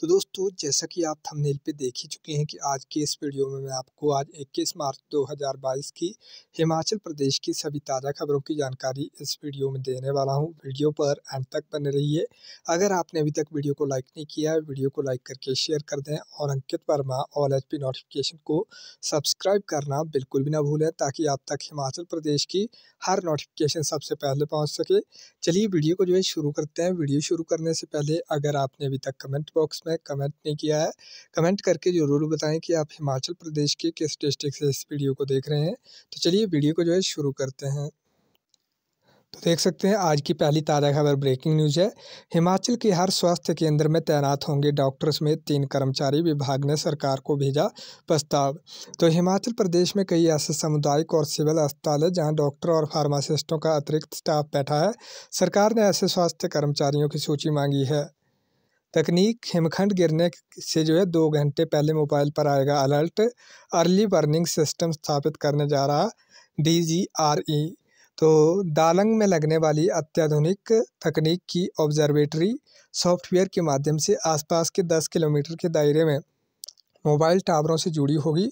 तो दोस्तों जैसा कि आप थंबनेल पे देख ही चुके हैं कि आज के इस वीडियो में मैं आपको आज 21 मार्च 2022 की हिमाचल प्रदेश की सभी ताज़ा खबरों की जानकारी इस वीडियो में देने वाला हूं वीडियो पर एंड तक बने रहिए अगर आपने अभी तक वीडियो को लाइक नहीं किया है वीडियो को लाइक करके शेयर कर दें और Ankit Verma all H notification को सब्सक्राइब करना बिल्कुल भी ना भूलें ताकि आप तक हिमाचल प्रदेश की हर नोटिफिकेशन सबसे पहले पहुँच सके चलिए वीडियो को जो है शुरू करते हैं वीडियो शुरू करने से पहले अगर आपने अभी तक कमेंट बॉक्स उसने कमेंट नहीं किया है कमेंट करके ज़रूर बताएं कि आप हिमाचल प्रदेश के किस डिस्ट्रिक्ट से इस वीडियो को देख रहे हैं तो चलिए वीडियो को जो है शुरू करते हैं तो देख सकते हैं आज की पहली ताज़ा खबर ब्रेकिंग न्यूज है हिमाचल के हर स्वास्थ्य केंद्र में तैनात होंगे डॉक्टर समेत तीन कर्मचारी विभाग ने सरकार को भेजा प्रस्ताव तो हिमाचल प्रदेश में कई ऐसे सामुदायिक और सिविल अस्पताल है जहां डॉक्टर और फार्मासिस्टों का अतिरिक्त स्टाफ बैठा है सरकार ने ऐसे स्वास्थ्य कर्मचारियों की सूची मांगी है तकनीक हिमखंड गिरने से जो है दो घंटे पहले मोबाइल पर आएगा अलर्ट अर्ली वर्निंग सिस्टम स्थापित करने जा रहा डी जी आर ई तो दालंग में लगने वाली अत्याधुनिक तकनीक की ऑब्जर्वेटरी सॉफ्टवेयर के माध्यम से आसपास के दस किलोमीटर के दायरे में मोबाइल टावरों से जुड़ी होगी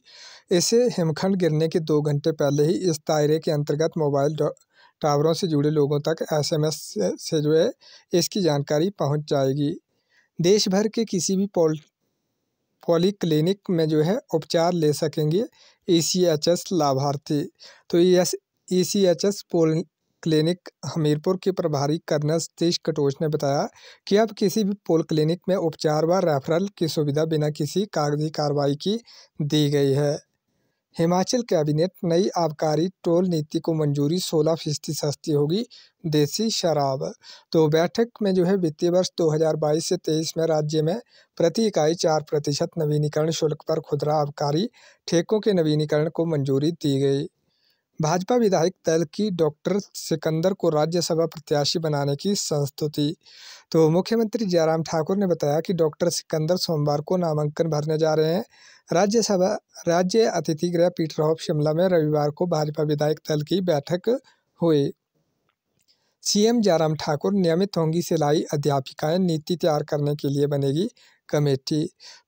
इसे हिमखंड गिरने के दो घंटे पहले ही इस दायरे के अंतर्गत मोबाइल टावरों से जुड़े लोगों तक एसएमएस से जो है इसकी जानकारी पहुंच जाएगी देश भर के किसी भी पॉल क्लिनिक में जो है उपचार ले सकेंगे ई सी एच एस लाभार्थी तो yes e E C e H S polyclinic Hamirpur के प्रभारी कर्नल सतीश कटोच ने बताया कि अब किसी भी पोल क्लिनिक में उपचार व रेफरल की सुविधा बिना किसी कागजी कार्रवाई की दी गई है हिमाचल कैबिनेट नई आबकारी टोल नीति को मंजूरी 16 फीसदी सस्ती होगी देसी शराब तो बैठक में जो है वित्तीय वर्ष 2022 से 23 में राज्य में प्रति इकाई चार प्रतिशत नवीनीकरण शुल्क पर खुदरा आबकारी ठेकों के नवीनीकरण को मंजूरी दी गई भाजपा विधायक दल की डॉक्टर सिकंदर को राज्यसभा प्रत्याशी बनाने की संस्तुति तो मुख्यमंत्री जयराम ठाकुर ने बताया कि डॉक्टर सिकंदर सोमवार को नामांकन भरने जा रहे हैं राज्यसभा राज्य अतिथि गृह पीटरहॉफ शिमला में रविवार को भाजपा विधायक दल की बैठक हुई सीएम जयराम ठाकुर नियमित होंगी सिलाई अध्यापिकाएं नीति तैयार करने के लिए बनेगी कमेटी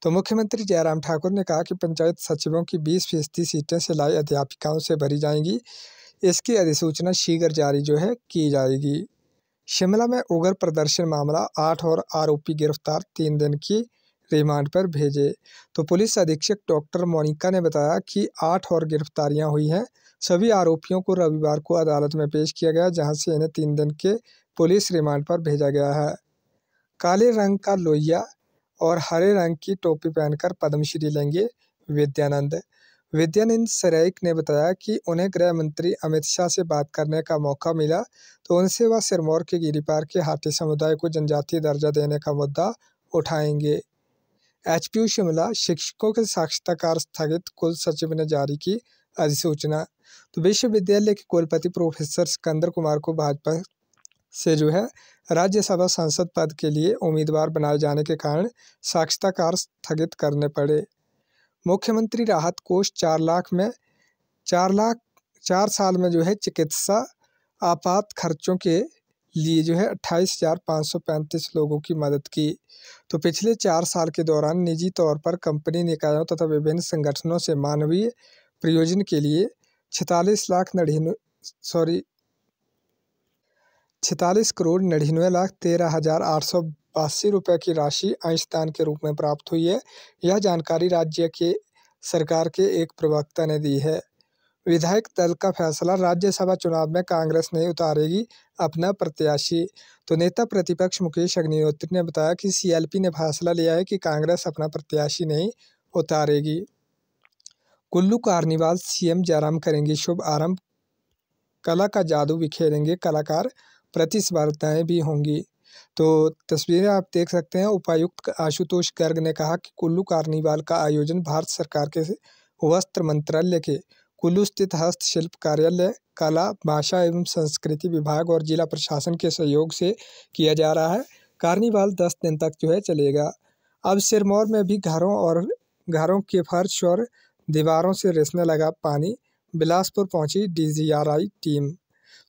तो मुख्यमंत्री जयराम ठाकुर ने कहा कि पंचायत सचिवों की बीस फीसदी सीटें सिलाई अध्यापिकाओं से भरी जाएंगी इसकी अधिसूचना शीघ्र जारी जो है की जाएगी शिमला में उग्र प्रदर्शन मामला आठ और आरोपी गिरफ्तार तीन दिन की रिमांड पर भेजे तो पुलिस अधीक्षक डॉक्टर मोनिका ने बताया कि आठ और गिरफ्तारियां हुई हैं सभी आरोपियों को रविवार को अदालत में पेश किया गया जहां से इन्हें तीन दिन के पुलिस रिमांड पर भेजा गया है काले रंग का लोहिया और हरे रंग की टोपी पहनकर पद्मश्री लेंगे विद्यानंद विद्यानंद सराइक ने बताया कि उन्हें गृह मंत्री अमित शाह से बात करने का मौका मिला तो उनसे वह सिरमौर के गिरिपार के हाथी समुदाय को जनजातीय दर्जा देने का मुद्दा उठाएंगे एच पी शिमला शिक्षकों के साक्षात्कार स्थगित कुल सचिव ने जारी की अधिसूचना तो विश्वविद्यालय के कुलपति प्रोफेसर सिकंदर कुमार को भाजपा से जो है राज्यसभा सांसद पद के लिए उम्मीदवार बनाए जाने के कारण साक्षरता स्थगित करने पड़े मुख्यमंत्री राहत कोष चार लाख में चार लाख चार साल में जो है चिकित्सा आपात खर्चों के लिए जो है अट्ठाईस हज़ार पाँच सौ पैंतीस लोगों की मदद की तो पिछले चार साल के दौरान निजी तौर पर कंपनी निकायों तथा विभिन्न संगठनों से मानवीय प्रयोजन के लिए छतालीस लाख नड़िन सॉरी छतालीस करोड़ नड़िनवे लाख तेरह हज़ार आठ सौ बासी रुपये की राशि अंशदान के रूप में प्राप्त हुई है यह जानकारी राज्य के सरकार के एक प्रवक्ता ने दी है विधायक दल का फैसला राज्यसभा चुनाव में कांग्रेस नहीं उतारेगी अपना प्रत्याशी तो नेता प्रतिपक्ष मुकेश अग्निहोत्री ने बताया कि सीएलपी ने फैसला लिया है कि कांग्रेस अपना प्रत्याशी नहीं उतारेगी कुल्लू कार्निवाल सीएम जयराम करेंगे शुभ आरंभ कला का जादू बिखेरेंगे कलाकार प्रतिस्पर्धाएँ भी होंगी तो तस्वीरें आप देख सकते हैं उपायुक्त आशुतोष गर्ग ने कहा कि कुल्लू कार्निवाल का आयोजन भारत सरकार के वस्त्र मंत्रालय के कुल्लू स्थित हस्तशिल्प कार्यालय कला भाषा एवं संस्कृति विभाग और जिला प्रशासन के सहयोग से किया जा रहा है कार्निवाल दस दिन तक जो है चलेगा अब सिरमौर में भी घरों और घरों के फर्श और दीवारों से रिसने लगा पानी बिलासपुर पहुंची डीजीआरआई टीम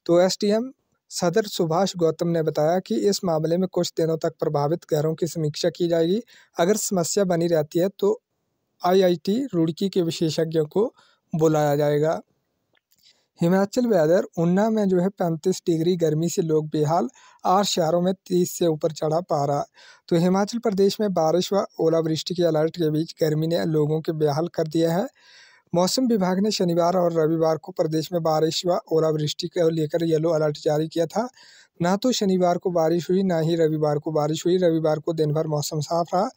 तो एसडीएम सदर सुभाष गौतम ने बताया कि इस मामले में कुछ दिनों तक प्रभावित घरों की समीक्षा की जाएगी अगर समस्या बनी रहती है तो आईआईटी रुड़की के विशेषज्ञों को बुलाया जाएगा हिमाचल वेदर ऊना में जो है पैंतीस डिग्री गर्मी से लोग बेहाल आठ शहरों में तीस से ऊपर चढ़ा पा रहा तो हिमाचल प्रदेश में बारिश व ओलावृष्टि के अलर्ट के बीच गर्मी ने लोगों के बेहाल कर दिया है मौसम विभाग ने शनिवार और रविवार को प्रदेश में बारिश व ओलावृष्टि को लेकर येलो अलर्ट जारी किया था ना तो शनिवार को बारिश हुई ना ही रविवार को बारिश हुई रविवार को दिन भर मौसम साफ रहा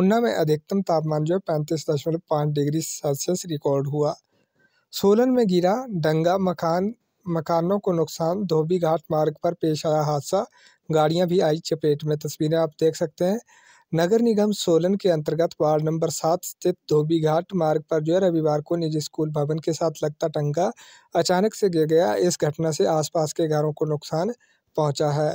ऊना में अधिकतम तापमान जो है पैंतीस दशमलव पाँच डिग्री सेल्सियस रिकॉर्ड हुआ सोलन में गिरा डंगा मकान मकानों को नुकसान धोबी घाट मार्ग पर पेश आया हादसा गाड़ियां भी आई चपेट में तस्वीरें आप देख सकते हैं नगर निगम सोलन के अंतर्गत वार्ड नंबर सात स्थित धोबी घाट मार्ग पर जो है रविवार को निजी स्कूल भवन के साथ लगता टंका अचानक से गिर गया इस घटना से आसपास के घरों को नुकसान पहुंचा है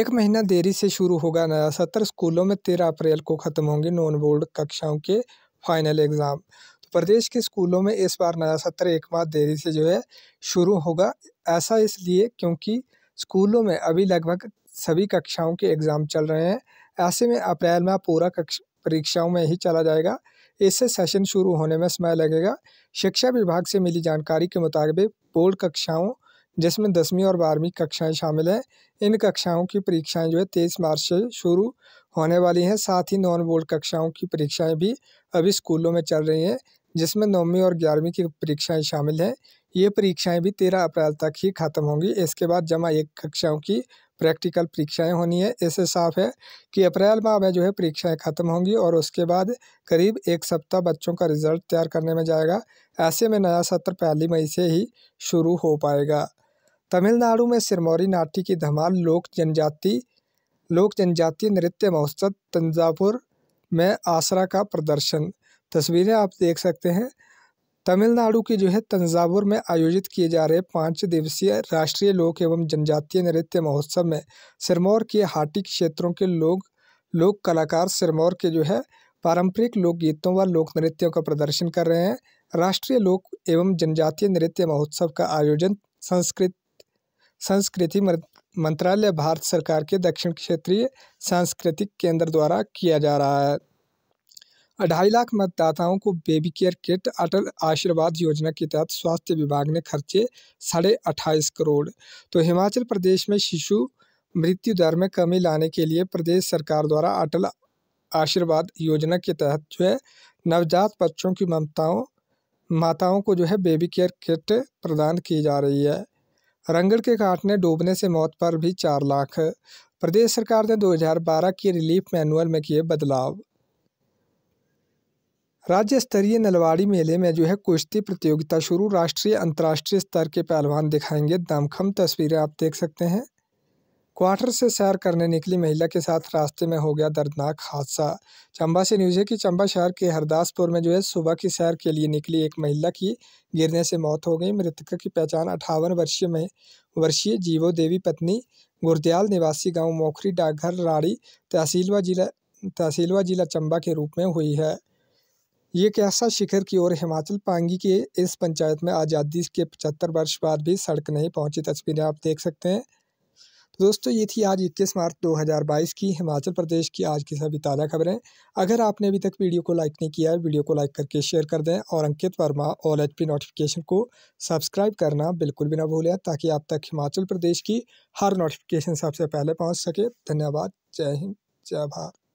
एक महीना देरी से शुरू होगा नया सत्र स्कूलों में तेरह अप्रैल को ख़त्म होंगे नॉन बोर्ड कक्षाओं के फाइनल एग्ज़ाम तो प्रदेश के स्कूलों में इस बार नया सत्र एक माह देरी से जो है शुरू होगा ऐसा इसलिए क्योंकि स्कूलों में अभी लगभग सभी कक्षाओं के एग्ज़ाम चल रहे हैं ऐसे में अप्रैल में पूरा कक्ष परीक्षाओं में ही चला जाएगा इससे सेशन शुरू होने में समय लगेगा शिक्षा विभाग से मिली जानकारी के मुताबिक बोर्ड कक्षाओं जिसमें दसवीं और बारहवीं कक्षाएं शामिल हैं इन कक्षाओं की परीक्षाएं जो है तेईस मार्च से शुरू होने वाली हैं साथ ही नॉन बोर्ड कक्षाओं की परीक्षाएं भी अभी स्कूलों में चल रही हैं जिसमें नौवीं और ग्यारहवीं की परीक्षाएं शामिल हैं ये परीक्षाएं भी तेरह अप्रैल तक ही खत्म होंगी इसके बाद जमा एक कक्षाओं की प्रैक्टिकल परीक्षाएं होनी है इससे साफ है कि अप्रैल माह में जो है परीक्षाएं ख़त्म होंगी और उसके बाद करीब एक सप्ताह बच्चों का रिजल्ट तैयार करने में जाएगा ऐसे में नया सत्र पहली मई से ही शुरू हो पाएगा तमिलनाडु में सिरमौरी नाटी की धमाल लोक जनजाति लोक जनजातीय नृत्य महोत्सव तंजापुर में आसरा का प्रदर्शन तस्वीरें आप देख सकते हैं तमिलनाडु के जो है तंजावुर में आयोजित किए जा रहे पाँच दिवसीय राष्ट्रीय लोक एवं जनजातीय नृत्य महोत्सव में सिरमौर के हाटी क्षेत्रों के लोग लोक कलाकार सिरमौर के जो है पारंपरिक लोकगीतों व लोक नृत्यों का प्रदर्शन कर रहे हैं राष्ट्रीय लोक एवं जनजातीय नृत्य महोत्सव का आयोजन संस्कृत संस्कृति मंत्रालय भारत सरकार के दक्षिण क्षेत्रीय सांस्कृतिक केंद्र द्वारा किया जा रहा है ढाई लाख मतदाताओं को बेबी केयर किट अटल आशीर्वाद योजना के तहत स्वास्थ्य विभाग ने खर्चे साढ़े अट्ठाईस करोड़ तो हिमाचल प्रदेश में शिशु मृत्यु दर में कमी लाने के लिए प्रदेश सरकार द्वारा अटल आशीर्वाद योजना के तहत जो है नवजात बच्चों की ममताओं माताओं को जो है बेबी केयर किट प्रदान की जा रही है रंगड़ के काटने डूबने से मौत पर भी चार लाख प्रदेश सरकार ने 2012 की रिलीफ मैनुअल में किए बदलाव राज्य स्तरीय नलवाड़ी मेले में जो है कुश्ती प्रतियोगिता शुरू राष्ट्रीय अंतर्राष्ट्रीय स्तर के पहलवान दिखाएंगे दमखम तस्वीरें आप देख सकते हैं क्वार्टर से सैर करने निकली महिला के साथ रास्ते में हो गया दर्दनाक हादसा चंबा से न्यूज़ है कि चंबा शहर के हरदासपुर में जो है सुबह की सैर के लिए निकली एक महिला की गिरने से मौत हो गई मृतक की पहचान अठावन वर्षीय में वर्षीय जीवो देवी पत्नी गुरदयाल निवासी गांव मोखरी डाकघर राड़ी तहसीलवा जिला तहसीलवा जिला चंबा के रूप में हुई है ये कैसा शिखर की ओर हिमाचल पांगी के इस पंचायत में आज़ादी के पचहत्तर वर्ष बाद भी सड़क नहीं पहुंची तस्वीरें आप देख सकते हैं तो दोस्तों ये थी आज 21 मार्च 2022 की हिमाचल प्रदेश की आज की सभी ताज़ा खबरें अगर आपने अभी तक वीडियो को लाइक नहीं किया है वीडियो को लाइक करके शेयर कर दें और Ankit Verma all H notification को सब्सक्राइब करना बिल्कुल भी ना भूलें ताकि आप तक हिमाचल प्रदेश की हर नोटिफिकेशन सबसे पहले पहुँच सके धन्यवाद जय हिंद जय भारत